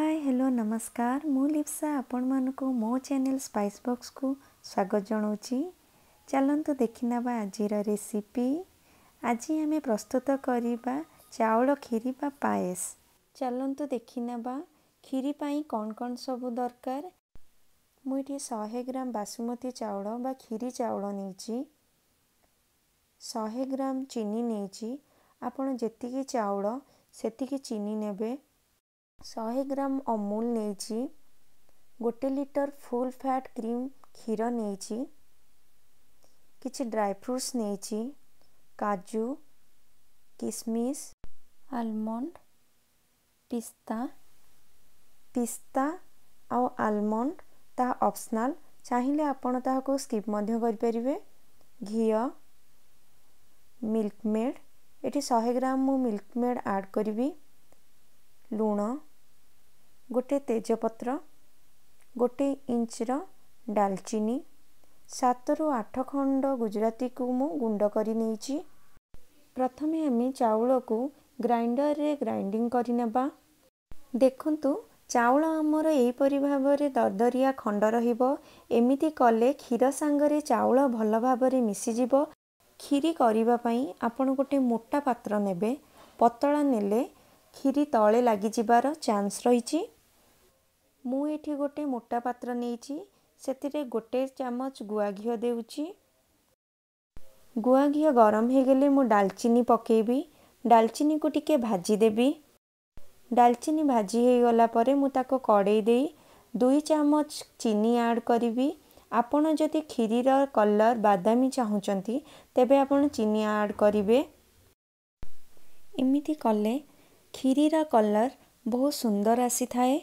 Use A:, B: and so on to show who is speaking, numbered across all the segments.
A: ହାଏ hello ନମସ୍କାର ମୁଁ ଲିପ୍ସା ଆପଣମାନଙ୍କୁ ମୋ ଚ୍ୟାନେଲ୍ ସ୍ପାଇସ୍ ବକ୍ସକୁ ସ୍ୱାଗତ ଜଣାଉଛି ଚାଲନ୍ତୁ ଦେଖିନେବା ଆଜିର ରେସିପି ଆଜି ଆମେ ପ୍ରସ୍ତୁତ କରିବା ଚାଉଳ କ୍ଷୀରି ବା ପାଏସ୍ ଚାଲନ୍ତୁ ଦେଖିନେବା କ୍ଷୀରି ପାଇଁ କ'ଣ କ'ଣ ସବୁ ଦରକାର ମୁଁ ଏଠି ଶହେ ଗ୍ରାମ ବାସୁମତୀ ଚାଉଳ ବା କ୍ଷୀରି ଚାଉଳ ନେଇଛି ଶହେ ଗ୍ରାମ ଚିନି ନେଇଛି ଆପଣ ଯେତିକି ଚାଉଳ ସେତିକି ଚିନି ନେବେ ଶହେ ଗ୍ରାମ ଅମୁଲ ନେଇଛି ଗୋଟେ ଲିଟର ଫୁଲ୍ ଫ୍ୟାଟ୍ କ୍ରିମ୍ କ୍ଷୀର ନେଇଛି କିଛି ଡ୍ରାଏ ଫ୍ରୁଟ୍ସ୍ ନେଇଛି କାଜୁ କିସମିସ୍ ଆଲମଣ୍ଡ ପିସ୍ତା ପିସ୍ତା ଆଉ ଆଲମଣ୍ଡ ତାହା ଅପସନାଲ୍ ଚାହିଁଲେ ଆପଣ ତାହାକୁ ସ୍କିପ୍ ମଧ୍ୟ କରିପାରିବେ ଘିଅ ମିଲ୍କମେଡ଼୍ ଏଠି ଶହେ ଗ୍ରାମ ମୁଁ ମିଲ୍କମେଡ଼୍ ଆଡ଼୍ କରିବି ଲୁଣ ଗୋଟିଏ ତେଜପତ୍ର ଗୋଟିଏ ଇଞ୍ଚର ଡାଲଚିନି ସାତରୁ ଆଠ ଖଣ୍ଡ ଗୁଜୁରାତିକୁ ମୁଁ ଗୁଣ୍ଡ କରି ନେଇଛି ପ୍ରଥମେ ଆମେ ଚାଉଳକୁ ଗ୍ରାଇଣ୍ଡରରେ ଗ୍ରାଇଣ୍ଡିଂ କରିନେବା ଦେଖନ୍ତୁ ଚାଉଳ ଆମର ଏହିପରି ଭାବରେ ଦରଦରିଆ ଖଣ୍ଡ ରହିବ ଏମିତି କଲେ କ୍ଷୀର ସାଙ୍ଗରେ ଚାଉଳ ଭଲ ଭାବରେ ମିଶିଯିବ କ୍ଷୀରି କରିବା ପାଇଁ ଆପଣ ଗୋଟେ ମୋଟା ପାତ୍ର ନେବେ ପତଳା ନେଲେ କ୍ଷୀରି ତଳେ ଲାଗିଯିବାର ଚାନ୍ସ ରହିଛି ମୁଁ ଏଠି ଗୋଟେ ମୋଟା ପାତ୍ର ନେଇଛି ସେଥିରେ ଗୋଟେ ଚାମଚ ଗୁଆ ଘିଅ ଦେଉଛି ଗୁଆ ଘିଅ ଗରମ ହୋଇଗଲେ ମୁଁ ଡାଲଚିନି ପକାଇବି ଡାଲଚିନିକୁ ଟିକେ ଭାଜିଦେବି ଡାଲଚିନି ଭାଜି ହୋଇଗଲା ପରେ ମୁଁ ତାକୁ କଡ଼େଇ ଦେଇ ଦୁଇ ଚାମଚ ଚିନି ଆଡ଼୍ କରିବି ଆପଣ ଯଦି କ୍ଷୀରିର କଲର୍ ବାଦାମୀ ଚାହୁଁଛନ୍ତି ତେବେ ଆପଣ ଚିନି ଆଡ଼୍ କରିବେ ଏମିତି କଲେ କ୍ଷୀରିର କଲର୍ ବହୁତ ସୁନ୍ଦର ଆସିଥାଏ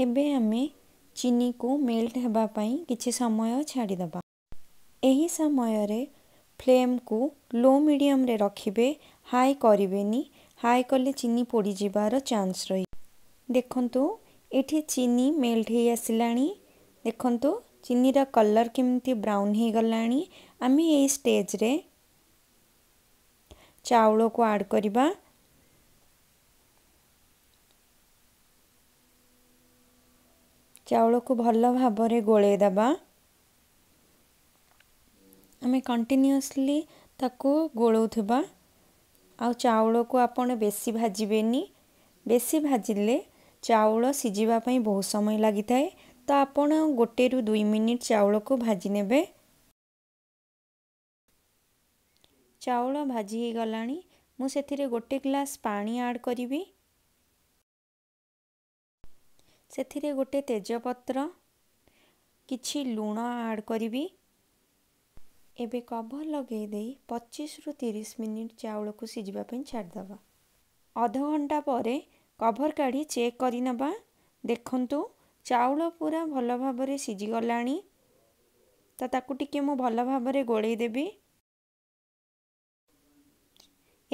A: ଏବେ ଆମେ ଚିନିକୁ ମେଲ୍ଟ ହେବା ପାଇଁ କିଛି ସମୟ ଛାଡ଼ିଦେବା ଏହି ସମୟରେ ଫ୍ଲେମ୍କୁ ଲୋ ମିଡ଼ିୟମ୍ରେ ରଖିବେ ହାଇ କରିବେନି ହାଇ କଲେ ଚିନି ପୋଡ଼ିଯିବାର ଚାନ୍ସ ରହିବ ଦେଖନ୍ତୁ ଏଠି ଚିନି ମେଲ୍ଟ ହେଇ ଆସିଲାଣି ଦେଖନ୍ତୁ ଚିନିର କଲର୍ କେମିତି ବ୍ରାଉନ୍ ହେଇଗଲାଣି ଆମେ ଏଇ ଷ୍ଟେଜ୍ରେ ଚାଉଳକୁ ଆଡ଼୍ କରିବା ଚାଉଳକୁ ଭଲ ଭାବରେ ଗୋଳେଇ ଦେବା ଆମେ କଣ୍ଟିନ୍ୟୁଅସ୍ଲି ତାକୁ ଗୋଳଉଥିବା ଆଉ ଚାଉଳକୁ ଆପଣ ବେଶୀ ଭାଜିବେନି ବେଶୀ ଭାଜିଲେ ଚାଉଳ ସିଝିବା ପାଇଁ ବହୁତ ସମୟ ଲାଗିଥାଏ ତ ଆପଣ ଗୋଟେରୁ ଦୁଇ ମିନିଟ୍ ଚାଉଳକୁ ଭାଜିନେବେ ଚାଉଳ ଭାଜି ହେଇଗଲାଣି ମୁଁ ସେଥିରେ ଗୋଟେ ଗ୍ଲାସ୍ ପାଣି ଆଡ଼୍ କରିବି ସେଥିରେ ଗୋଟେ ତେଜପତ୍ର କିଛି ଲୁଣ ଆଡ଼ କରିବି ଏବେ କଭର୍ ଲଗାଇ ଦେଇ ପଚିଶରୁ ତିରିଶ ମିନିଟ୍ ଚାଉଳକୁ ସିଝିବା ପାଇଁ ଛାଡ଼ିଦେବା ଅଧଘଣ୍ଟା ପରେ କଭର୍ କାଢ଼ି ଚେକ୍ କରିନେବା ଦେଖନ୍ତୁ ଚାଉଳ ପୁରା ଭଲ ଭାବରେ ସିଝିଗଲାଣି ତ ତାକୁ ଟିକିଏ ମୁଁ ଭଲ ଭାବରେ ଗୋଳେଇ ଦେବି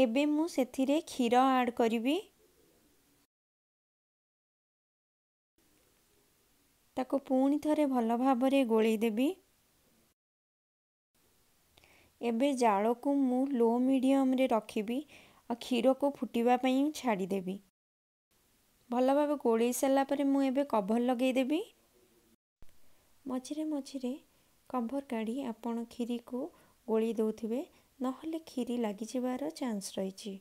A: ଏବେ ମୁଁ ସେଥିରେ କ୍ଷୀର ଆଡ଼୍ କରିବି ତାକୁ ପୁଣି ଥରେ ଭଲ ଭାବରେ ଗୋଳେଇ ଦେବି ଏବେ ଜାଳକୁ ମୁଁ ଲୋ ମିଡ଼ିୟମରେ ରଖିବି ଆଉ କ୍ଷୀରକୁ ଫୁଟିବା ପାଇଁ ଛାଡ଼ିଦେବି ଭଲ ଭାବେ ଗୋଳେଇ ସାରିଲା ପରେ ମୁଁ ଏବେ କଭର ଦେବି ମଝିରେ ମଝିରେ କଭର କାଢ଼ି ଆପଣ କ୍ଷୀରିକୁ ଗୋଳେଇ ଦେଉଥିବେ ନହେଲେ କ୍ଷୀରି ଲାଗିଯିବାର ଚାନ୍ସ ରହିଛି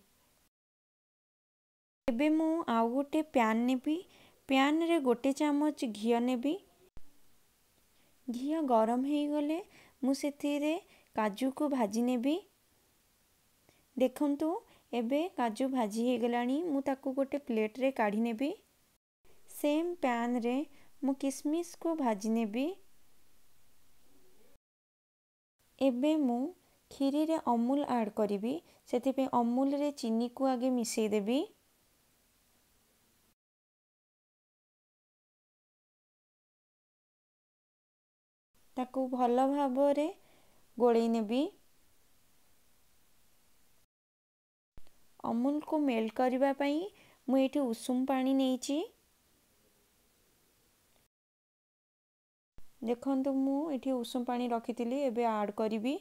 A: ଏବେ ମୁଁ ଆଉ ଗୋଟେ ପ୍ୟାନ୍ ନେବି ପ୍ୟାନ୍ରେ ଗୋଟେ ଚାମଚ ଘିଅ ନେବି ଘିଅ ଗରମ ହୋଇଗଲେ ମୁଁ ସେଥିରେ କାଜୁକୁ ଭାଜି ନେବି ଦେଖନ୍ତୁ ଏବେ କାଜୁ ଭାଜି ହୋଇଗଲାଣି ମୁଁ ତାକୁ ଗୋଟେ ପ୍ଲେଟ୍ରେ କାଢ଼ି ନେବି ସେମ୍ ପ୍ୟାନ୍ରେ ମୁଁ କିସମିସ୍କୁ ଭାଜି ନେବି ଏବେ ମୁଁ କ୍ଷୀରିରେ ଅମୁଲ ଆଡ଼୍ କରିବି ସେଥିପାଇଁ ଅମୁଲରେ ଚିନିକୁ ଆଗେ ମିଶାଇଦେବି ତାକୁ ଭଲ ଭାବରେ ଗୋଳେଇ ନେବି ଅମୁଲକୁ ମେଲ୍ଟ କରିବା ପାଇଁ ମୁଁ ଏଇଠି ଉଷୁମ ପାଣି ନେଇଛି ଦେଖନ୍ତୁ ମୁଁ ଏଠି ଉଷୁମ ପାଣି ରଖିଥିଲି ଏବେ ଆଡ଼ କରିବି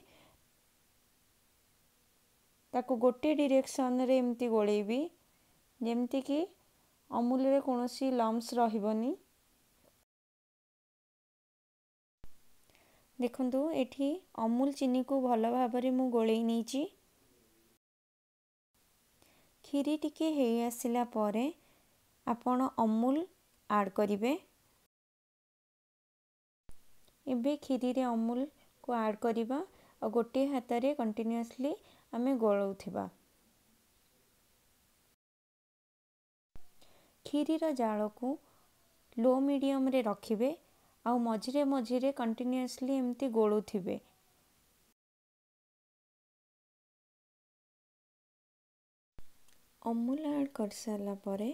A: ତାକୁ ଗୋଟିଏ ଡିରେକ୍ସନରେ ଏମିତି ଗୋଳେଇବି ଯେମିତିକି ଅମୁଲରେ କୌଣସି ଲମ୍ସ ରହିବନି ଦେଖନ୍ତୁ ଏଠି ଅମୁଲ ଚିନିକୁ ଭଲ ଭାବରେ ମୁଁ ଗୋଳେଇ ନେଇଛି କ୍ଷୀରି ଟିକିଏ ହେଇଆସିଲା ପରେ ଆପଣ ଅମୁଲ ଆଡ଼୍ କରିବେ ଏବେ କ୍ଷୀରିରେ ଅମୁଲକୁ ଆଡ଼୍ କରିବା ଆଉ ଗୋଟିଏ ହାତରେ କଣ୍ଟିନ୍ୟୁଅସ୍ଲି ଆମେ ଗୋଳଉଥିବା କ୍ଷୀରିର ଜାଳକୁ ଲୋ ମିଡ଼ିୟମ୍ରେ ରଖିବେ ଆଉ ମଝିରେ ମଝିରେ କଣ୍ଟିନ୍ୟୁଅସ୍ଲି ଏମିତି ଗୋଳୁଥିବେ ଅମୁଲ ଆଡ଼ କରିସାରିଲା ପରେ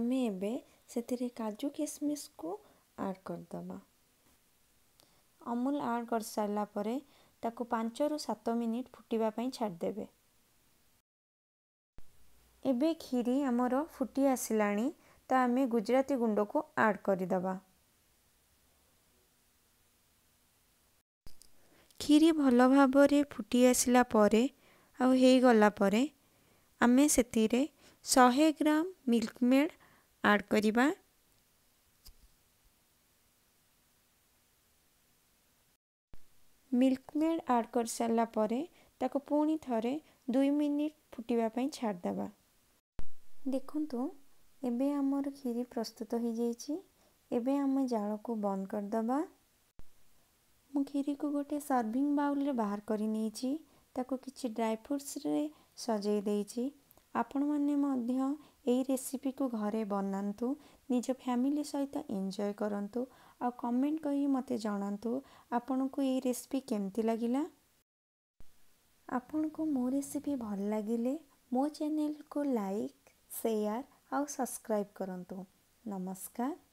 A: ଆମେ ଏବେ ସେଥିରେ କାଜୁ କିସମିସ୍କୁ ଆଡ଼ କରିଦେବା ଅମୁଲ ଆଡ଼ କରିସାରିଲା ପରେ ତାକୁ ପାଞ୍ଚରୁ ସାତ ମିନିଟ୍ ଫୁଟିବା ପାଇଁ ଛାଡ଼ିଦେବେ ଏବେ କ୍ଷୀରି ଆମର ଫୁଟି ଆସିଲାଣି ତ ଆମେ ଗୁଜୁରାତି ଗୁଣ୍ଡକୁ ଆଡ଼ କରିଦେବା କ୍ଷୀରି ଭଲ ଭାବରେ ଫୁଟି ଆସିଲା ପରେ ଆଉ ହେଇଗଲା ପରେ ଆମେ ସେଥିରେ ଶହେ ଗ୍ରାମ ମିଲ୍କମେଡ଼ ଆଡ଼୍ କରିବା ମିଲ୍କମେଡ଼ ଆଡ଼୍ କରିସାରିଲା ପରେ ତାକୁ ପୁଣି ଥରେ ଦୁଇ ମିନିଟ୍ ଫୁଟିବା ପାଇଁ ଛାଡ଼ିଦେବା ଦେଖନ୍ତୁ ଏବେ ଆମର କ୍ଷୀରି ପ୍ରସ୍ତୁତ ହୋଇଯାଇଛି ଏବେ ଆମେ ଜାଳକୁ ବନ୍ଦ କରିଦେବା ମୁଁ କ୍ଷୀରିକୁ ଗୋଟିଏ ସର୍ଭିଂ ବାଉଲ୍ରେ ବାହାର କରିନେଇଛି ତାକୁ କିଛି ଡ୍ରାଏ ଫ୍ରୁଟ୍ସରେ ସଜେଇ ଦେଇଛି ଆପଣମାନେ ମଧ୍ୟ ଏହି ରେସିପିକୁ ଘରେ ବନାନ୍ତୁ ନିଜ ଫ୍ୟାମିଲି ସହିତ ଏନ୍ଜୟ କରନ୍ତୁ ଆଉ କମେଣ୍ଟ କରି ମୋତେ ଜଣାନ୍ତୁ ଆପଣଙ୍କୁ ଏହି ରେସିପି କେମିତି ଲାଗିଲା ଆପଣଙ୍କୁ ମୋ ରେସିପି ଭଲ ଲାଗିଲେ ମୋ ଚ୍ୟାନେଲକୁ ଲାଇକ୍ ସେୟାର ଆଉ ସବସ୍କ୍ରାଇବ୍ କରନ୍ତୁ ନମସ୍କାର